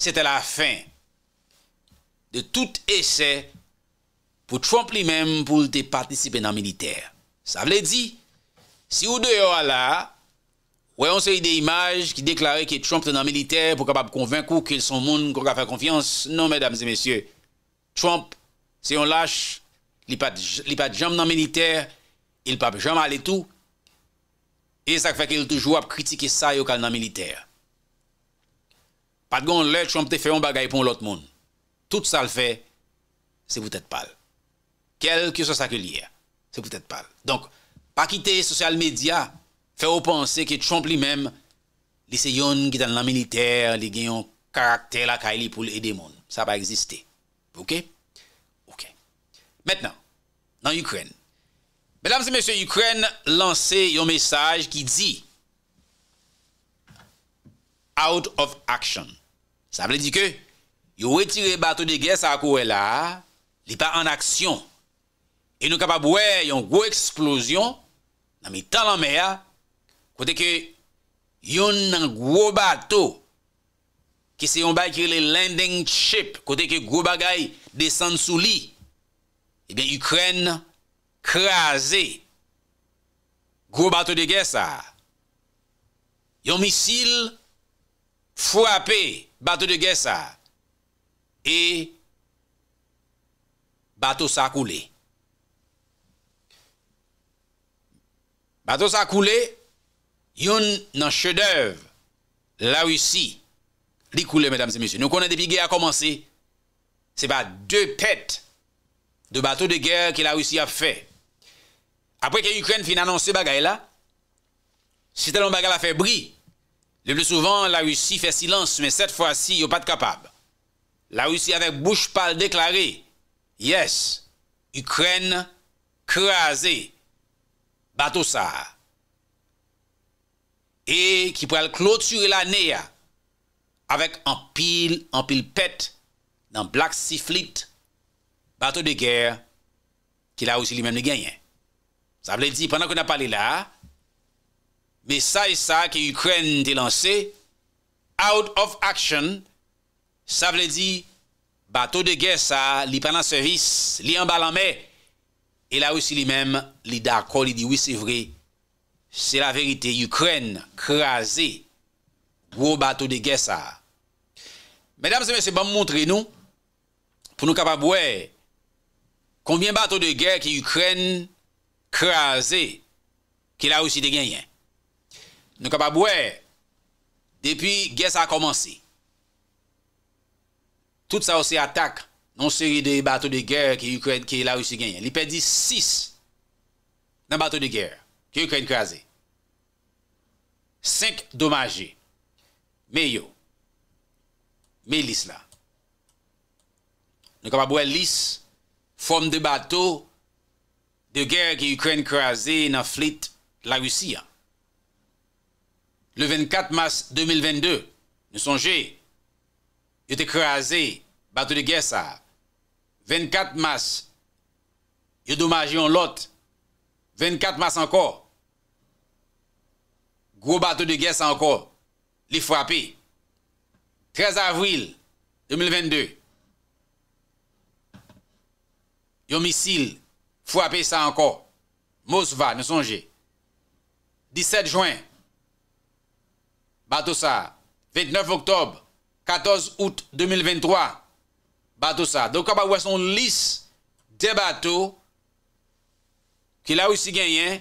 Sete la fin de tout ese pou Trump li men pou lte patisipe nan militer. Sa vle di, si ou de yo ala, weyon se y de imaj ki deklare ki Trump te nan militer pou kapap konvink ou ki son moun kon kapak konfians, non, mesdames et messieurs. Trump, se yon lache, li pat jam nan militer, il pap jam al etou. E sa kwek el toujou ap kritike sa yo kal nan militer. Pat gon lè, Trump te fè yon bagay pou l'ot moun. Tout sa l'fè, se pou tèt pal. Kèl kè sa sa kèl yè, se pou tèt pal. Donk, pa kite social media, fè ou panse ki Trump li mèm li se yon ki dan lan militer, li gen yon karakter la kèl li pou lè de moun. Sa pa egziste. Ok? Ok. Mèt nan, nan Ukraine. Mèdam se mèsyon Ukraine lanse yon mesaj ki di Out of Action Sa vle di ke, yo wetire bato de gesa akou e la, li pa an aksyon. E nou kapab wè yon gwo eksplosyon nan mi talan mè ya, kote ke yon nan gwo bato, ki se yon ba ekire le landing ship, kote ke gwo bagay desan sou li, e ben Ukren krasè. Gwo bato de gesa. Yon misil fwrapè. Bato de gesa e bato sa koule. Bato sa koule yon nan chedev la wisi li koule, mesdames et messieurs. Nou konen depi ge a komansi, se pa de pet de bato de ger ki la wisi a fe. Apre ke Ukren fin anonsi bagay la, se te lon bagay la fe bri. Le plus souvent, la Russie fait silence, mais cette fois-ci, a pas de capable. La Russie avec bouche pâle déclaré, yes, Ukraine crasé. bateau ça. Et qui pourrait clôturer l'année hein, avec un pile, un pile pète dans Black Sea Fleet, bateau de guerre, qui a aussi lui-même ne gagne. Ça veut dire, pendant qu'on a parlé là, Me sa y e sa ki Ukren de lanse, out of action, sa vle di, bato de gesa li penan servis, li embalan me, e la ou si li mem, li da akol, li di, oui, se vre, se la verite, Ukren, krasi, wou bato de gesa. Medam se mese, ban mwontre nou, pou nou kapabwe, konvien bato de gesa ki Ukren, krasi, ki la ou si de genyen. Nou kap ap wè, depi gè sa a komansi, tout sa ou se atak, nou seri de bateau de gèr ki la russi genyen. Li pe di 6 nan bateau de gèr ki ukren krasè. 5 domaje, me yo, me lis la. Nou kap ap wè lis, fòm de bateau de gèr ki ukren krasè nan flit la russi yan. Le 24 mars 2022, ne sonje, yot ekraze batou de gè sa. 24 mars, yot dommaje yon lot. 24 mars anko, gro batou de gè sa anko, li fwapè. 13 avril 2022, yon misil fwapè sa anko, mous va, ne sonje. 17 juen 2022, Bato sa, 29 oktob, 14 out 2023, bato sa. Don ka pa wè son lis debato ki la wè si genyen,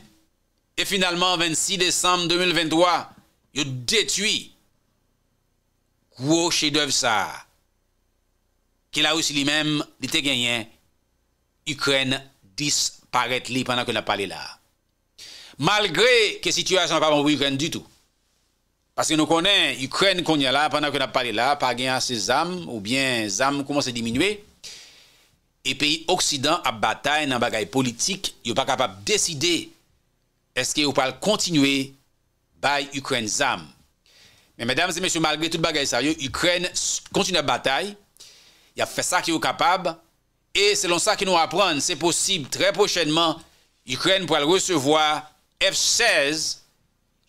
e finalman 26 december 2023, yo detui kwo chedev sa, ki la wè si li mèm li te genyen, Ukren disparet li panan kon ap pale la. Malgre ke situasyon pa wè wè bon Ukren du tout, Pase nou konen, Ukren konye la, pandan kon ap pale la, pa gen an se zam, ou bien zam koman se diminwe, e peyi oksidan ap batay nan bagay politik, yo pa kapab deside, eske yo pal kontinwe, bay Ukren zam. Men, medam, zemesou, malgre tout bagay saryo, Ukren kontinwe ap batay, ya fe sa ki yo kapab, e selon sa ki nou ap pran, se posib, tre pochenman, Ukren pal resevoa F-16, F-16,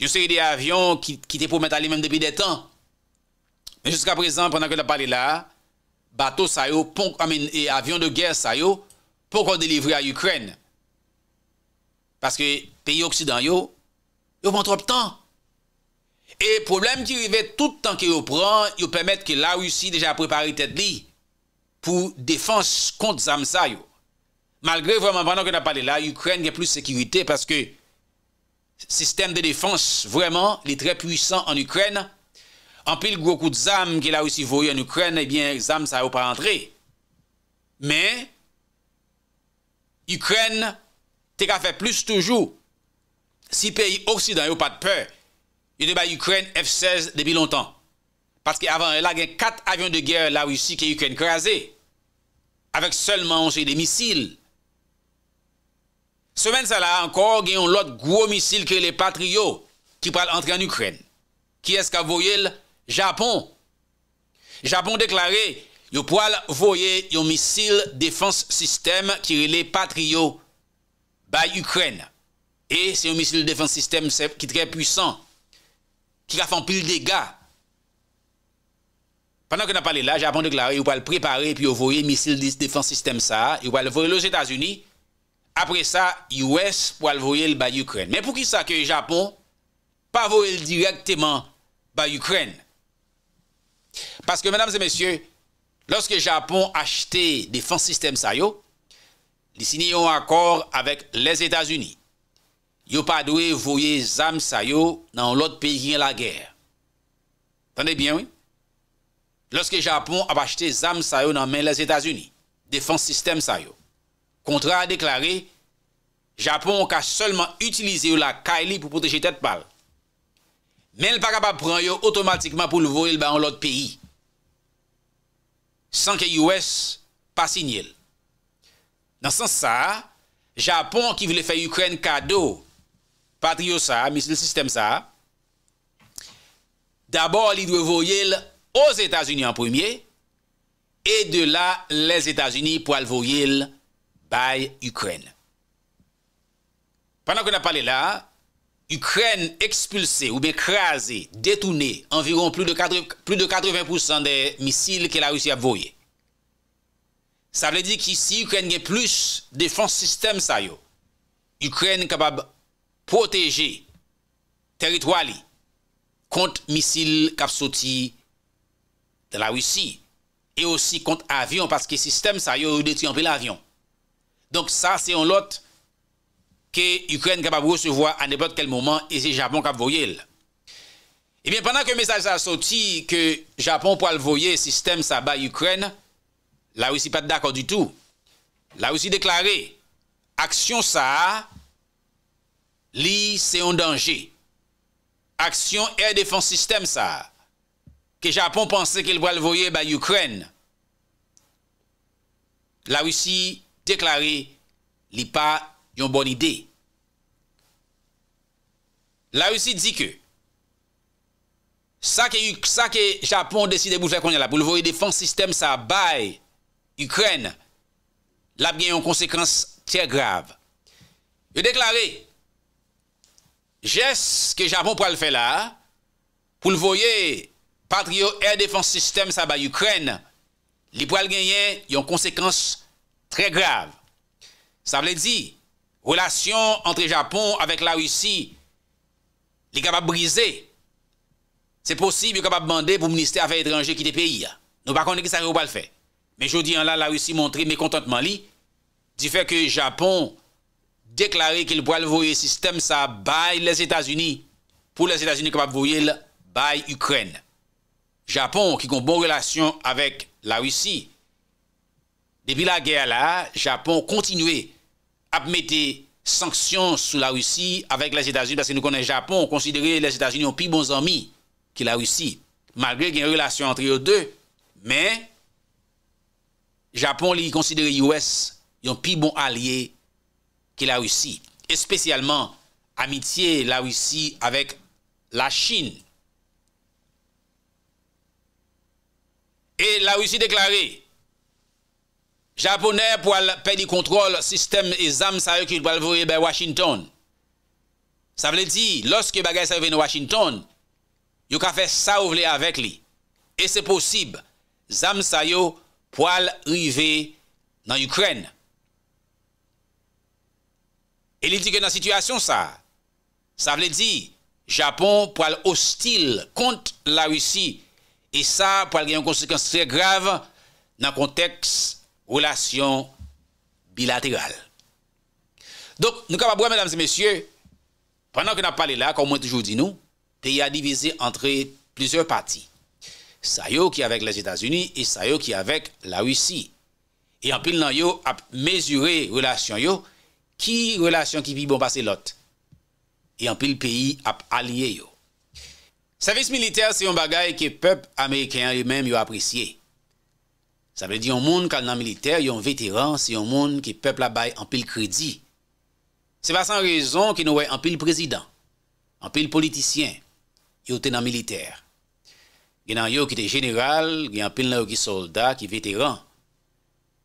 Yo seri de avyon ki te pou met alim mèm depi de tan. Juska prezant, pwennan ke la pale la, bato sa yo, e avyon de ger sa yo, pou kon delivre a Ukraine. Paske, peyi oksidan yo, yo mwantrop tan. E probleme di yive tout tan ki yo pran, yo pwemet ke la Rusi deja prepari tet li pou defans kont zan sa yo. Malgre, vwennan ke la pale la, Ukraine gen plus sekirite, paske système de défense vraiment, il est très puissant en Ukraine. En pile gros coup de zam qu'il a aussi voyé en Ukraine, eh bien, zam ça n'a pas entré. Mais, Ukraine, t'es qu'à faire plus toujours. Si pays Occident n'a pas de peur, il y a Ukraine F-16 depuis longtemps. Parce qu'avant, il y a quatre avions de guerre là Russie qui Ukraine crasé. Avec seulement des missiles. Semaine ça là encore, il y a un autre gros missile que les patriots qui parlent entrer en Ukraine. Qui est-ce qu'a voyé le Japon? Japon déclaré, il poil voyer un missile défense système qui est les Patriot by Ukraine. Et c'est un missile défense système qui est très puissant, qui a fait un pile de dégâts. Pendant que a parlé là, Japon déclaré, il va le préparer, puis il voyer missile défense système ça, il va le voyer aux États-Unis après ça, US pour le le bas Ukraine. Mais pour qui ça que le Japon pas voyer directement bas Ukraine Parce que mesdames et messieurs, lorsque le Japon acheté défense système ça il signé un accord avec les États-Unis. Yo pas doué voyer armes ça dans l'autre pays qui est la guerre. Attendez bien oui. Lorsque le Japon a acheté zam ça dans les États-Unis, défense système ça Contrat a déclaré, Japon a seulement utilisé la Kylie pour protéger tête pâle. Mais il pas capable de prendre automatiquement pour le voler dans ben, l'autre pays. Sans que US pas Dans ce sens ça, Japon qui voulait faire Ukraine cadeau, patriot ça, missile système ça, d'abord il doit voler aux États-Unis en premier, et de là les États-Unis pour le voler par Ukraine. Pendant qu'on a parlé là, Ukraine expulsée ou bien détourné environ plus de 80%, plus de 80 des missiles que la Russie a voyés. Ça veut dire qu'ici, Ukraine a plus de défense système, ça yo. Ukraine capable de protéger territoire contre missiles qui sorti de la Russie et aussi contre avion parce que système ça yo détruit un l'avion. Donc ça, c'est un lot que l'Ukraine est capable de recevoir à n'importe quel moment et c'est le Japon qui a voyé. Eh bien, pendant que le message a sorti que le Japon pour le le système ça bat l'Ukraine, la Russie pas d'accord du tout. La Russie déclaré, action ça, li c'est un danger. Action air défense système ça, que Japon pensait qu'il va voyer par bah, l'Ukraine. La Russie deklari li pa yon bon ide. La Rusi di ke, sa ke Japon deside bou fè konye la, pou l'voye defans sistem sa bay Ukren, la gen yon konsekans tè grave. Yo deklari, jes ke Japon pou al fè la, pou l'voye patrio air defans sistem sa bay Ukren, li pou al gen yon konsekans tè grave. très grave. Ça veut dire, relation entre Japon avec la Russie, les capable briser. C'est possible capable demander pour le ministère des Affaires étrangères qui des pays. Hein. Nous pas que ça va le faire. Mais je dis hein, là la Russie montre mécontentement du fait que Japon déclaré qu'il pourrait le système ça bail les États-Unis pour les États-Unis capable voyer bail Ukraine. Japon qui a une bonne relation avec la Russie depuis la guerre là, Japon continue à mettre sanctions sur la Russie avec les États-Unis parce que nous connaissons Japon, considérer les États-Unis comme plus bons amis que la Russie, malgré qu'il y a une relation entre eux deux, mais Japon les considère US un plus bon allié que la Russie, et spécialement amitié la Russie avec la Chine. Et la Russie déclaré Japonè pou al pè di kontrol sistem e zam sa yo ki pou al vore be Washington. Sa vle di, loske bagay sa yo ven Washington, yo ka fè sa ou vle avèk li. E se posib zam sa yo pou al rive nan Ukren. E li di ke nan situasyon sa, sa vle di Japon pou al ostil kont la Risi e sa pou al gen yon konsekans sè grave nan konteks RELASYON BILATERAL DOK, NOU KAP A BOI MEDAMZE MESYOU PENAN KOU NAP PALE LA KOU MOU TOUJOU DI NOU TE YA DIVISE ENTRE PLUSIER PATI SA YO KIE AVÈK LES ETATS UNI E SA YO KIE AVÈK LA WISI E AN PIL NAN YO AP MEZURE RELASYON YO KI RELASYON KI VI BON PASE LOT E AN PIL PEY AP ALIYE YO SAVIS MILITER SE YON BAGAYE KE PEP AMERIKAN YON MEM YO APRISYE Sa bè di yon moun kal nan militer, yon veteran, se yon moun ki pepl abay anpil kredi. Se basan rezon ki nou wè anpil prezident, anpil politisyen, yote nan militer. Genan yon ki te general, genan yon ki soldat, ki veteran.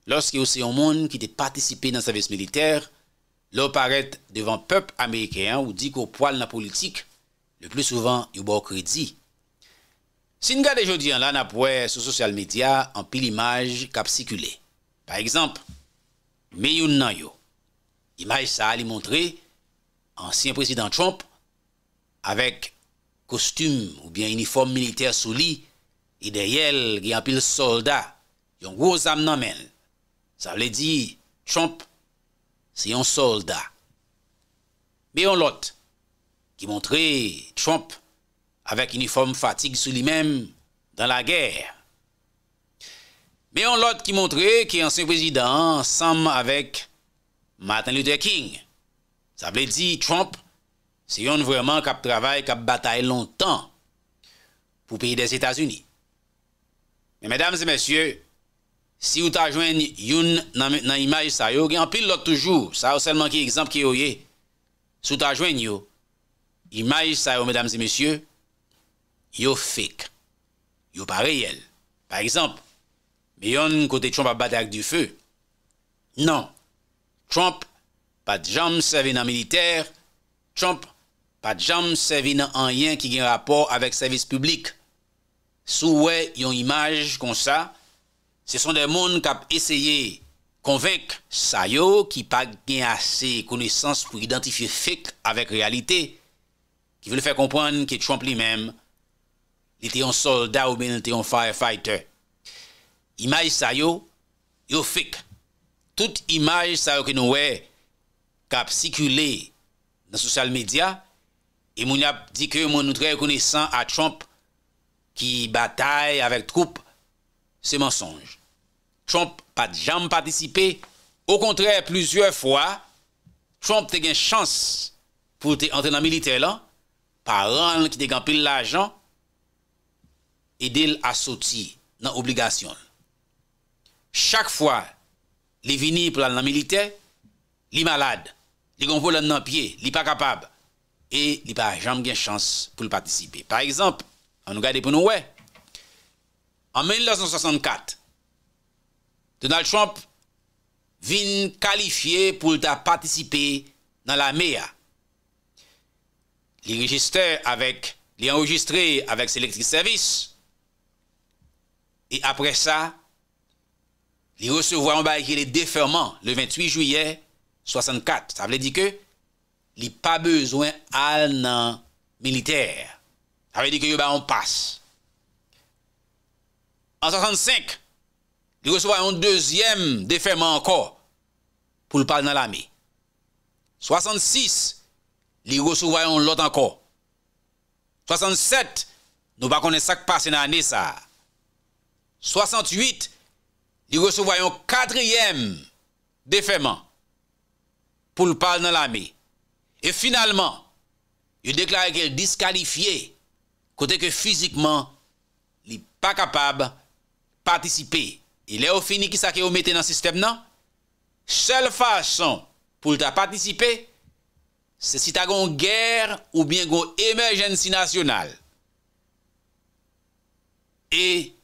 Lors ki yon se yon moun ki te patisipe nan servis militer, lò paret devan pep Amerikean ou di ko poal nan politik, le plus souvan yon bo kredi. Sin gade jodi an lan apwe sou sosyal medya an pil imaj kapsikule. Par ekzamp, me yon nan yo. Imaj sa a li montre ansyen presidant Trump avek kostum ou bien uniform militer sou li ideyel e ki an pil solda yon goz am nan men. Sa vle di Trump se yon solda. Be yon lot ki montre Trump avèk uniform fatig sou li mèm dan la gèr. Mè yon lot ki montre ki ansen prezidant ansam avèk Martin Luther King. Sa vle di, Trump, se yon vreman kap travay, kap batay lontan pou piyè des Etats-Unis. Mèdames et mèsyè, si ou ta jwen yon nan imaj sa yo, yon pil lot toujou, sa ou selman ki ekzamp ki yo ye, sou ta jwen yo, imaj sa yo, mèdames et mèsyè, yo fake, yo pa reyel. Par exemple, mi yon kote Trump a batak du feu. Nan, Trump pa djam seve nan militer, Trump pa djam seve nan anyen ki gen rapor avek servis publik. Sou we yon imaj kon sa, se son de moun kap eseye konvek sa yo ki pa gen ase konesans pou identifi fake avek realite ki vele fe kompran ki Trump li menm Li te yon soldat ou mi li te yon firefighter. Imaj sa yo, yo fik. Tout imaj sa yo ki nou we kap sikule nan sosyal media, e moun ap di ke moun nou trey kone san a Trump ki batay avèk troup, se monsonj. Trump pat jam patisipe. Au kontre, plouzyor fwa, Trump te gen chans pou te anten nan militer lan, pa ran ki te gen pil la jan, edil asoti nan obligasyon. Chak fwa li vini pou lan nan milite, li malade, li konvo lan nan pye, li pa kapab, e li pa jam gen chans pou l'partisipe. Par exemple, an nou gade pou nou we, an 1964, Donald Trump vin kalifiye pou lta partisipe nan la mea. Li registre avèk, li enregistre avèk se elektri servis, E apre sa, li resevwa yon ba ekile deferman le 28 juye 64. Sa vle di ke li pa bezwen al nan militer. Sa vle di ke yo ba yon passe. An 65, li resevwa yon deuxième deferman anko pou l'pal nan l'ami. 66, li resevwa yon lot anko. 67, nou ba konen sak passe nan ane sa. 68, li gose voyon 4èm defèman pou l'pal nan l'ami. E finalman, li deklare ke l diskalifiye kote ke fizikman li pa kapab patisipe. Ilè ou fini ki sa ke ou mette nan sistem nan? Sel fason pou l ta patisipe, se si ta gon gèr ou bien gon émerjensi nasyonal. E fèman